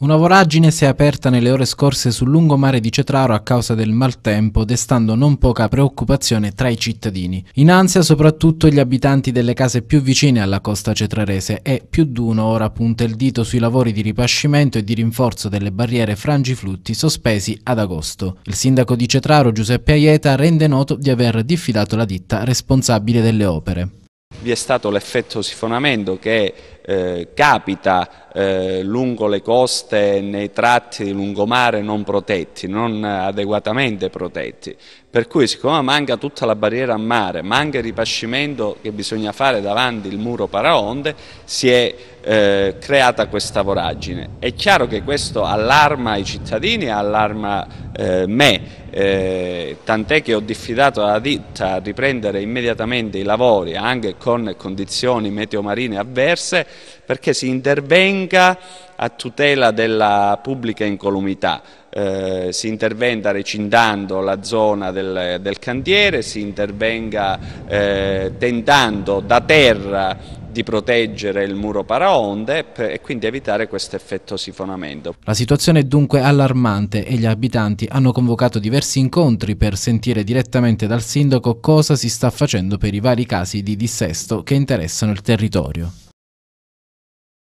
Una voragine si è aperta nelle ore scorse sul lungomare di Cetraro a causa del maltempo, destando non poca preoccupazione tra i cittadini. In ansia soprattutto gli abitanti delle case più vicine alla costa cetrarese e più d'uno ora punta il dito sui lavori di ripascimento e di rinforzo delle barriere frangiflutti sospesi ad agosto. Il sindaco di Cetraro Giuseppe Aieta rende noto di aver diffidato la ditta responsabile delle opere. Vi è stato l'effetto sifonamento che eh, capita eh, lungo le coste nei tratti di lungomare non protetti, non adeguatamente protetti. Per cui siccome manca tutta la barriera a mare, manca il ripascimento che bisogna fare davanti il muro paraonde, si è eh, creata questa voragine. È chiaro che questo allarma i cittadini, e allarma eh, me, eh, tant'è che ho diffidato la ditta a riprendere immediatamente i lavori anche con condizioni meteomarine avverse perché si intervenga a tutela della pubblica incolumità. Eh, si intervenga recintando la zona del, del cantiere, si intervenga eh, tentando da terra di proteggere il muro paraonde e quindi evitare questo effetto sifonamento. La situazione è dunque allarmante e gli abitanti hanno convocato diversi incontri per sentire direttamente dal sindaco cosa si sta facendo per i vari casi di dissesto che interessano il territorio.